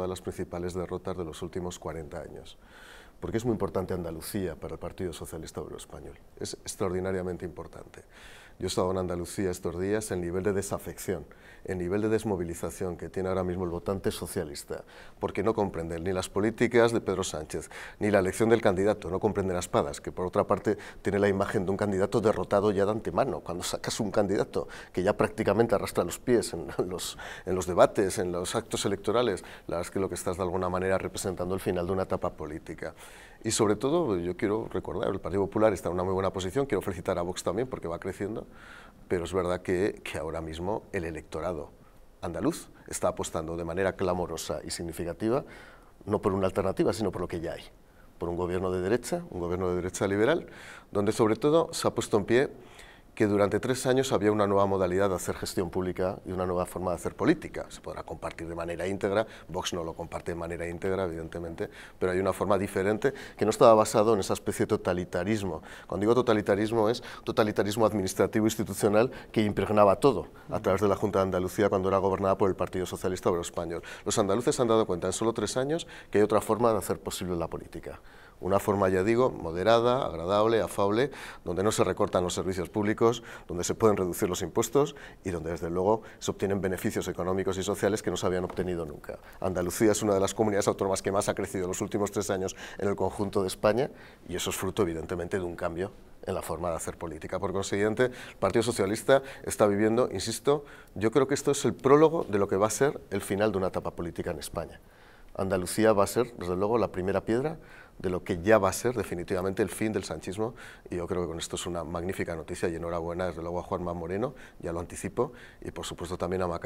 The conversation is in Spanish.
de las principales derrotas de los últimos 40 años. Porque es muy importante Andalucía para el Partido Socialista Obrero Español. Es extraordinariamente importante. Yo he estado en Andalucía estos días, el nivel de desafección, el nivel de desmovilización que tiene ahora mismo el votante socialista, porque no comprende ni las políticas de Pedro Sánchez, ni la elección del candidato, no comprende las espadas, que por otra parte tiene la imagen de un candidato derrotado ya de antemano, cuando sacas un candidato que ya prácticamente arrastra los pies en los, en los debates, en los actos electorales, la verdad es que lo que estás de alguna manera representando el final de una etapa política. Y sobre todo, yo quiero recordar, el Partido Popular está en una muy buena posición, quiero felicitar a Vox también porque va creciendo, pero es verdad que, que ahora mismo el electorado andaluz está apostando de manera clamorosa y significativa, no por una alternativa, sino por lo que ya hay, por un gobierno de derecha, un gobierno de derecha liberal, donde sobre todo se ha puesto en pie que durante tres años había una nueva modalidad de hacer gestión pública y una nueva forma de hacer política. Se podrá compartir de manera íntegra, Vox no lo comparte de manera íntegra, evidentemente, pero hay una forma diferente que no estaba basado en esa especie de totalitarismo. Cuando digo totalitarismo es totalitarismo administrativo institucional que impregnaba todo a través de la Junta de Andalucía cuando era gobernada por el Partido Socialista Obrero Español. Los andaluces han dado cuenta en solo tres años que hay otra forma de hacer posible la política una forma, ya digo, moderada, agradable, afable, donde no se recortan los servicios públicos, donde se pueden reducir los impuestos y donde, desde luego, se obtienen beneficios económicos y sociales que no se habían obtenido nunca. Andalucía es una de las comunidades autónomas que más ha crecido en los últimos tres años en el conjunto de España y eso es fruto, evidentemente, de un cambio en la forma de hacer política. Por consiguiente, el Partido Socialista está viviendo, insisto, yo creo que esto es el prólogo de lo que va a ser el final de una etapa política en España. Andalucía va a ser, desde luego, la primera piedra de lo que ya va a ser definitivamente el fin del sanchismo y yo creo que con esto es una magnífica noticia y enhorabuena desde luego a Juanma Moreno, ya lo anticipo, y por supuesto también a Maca.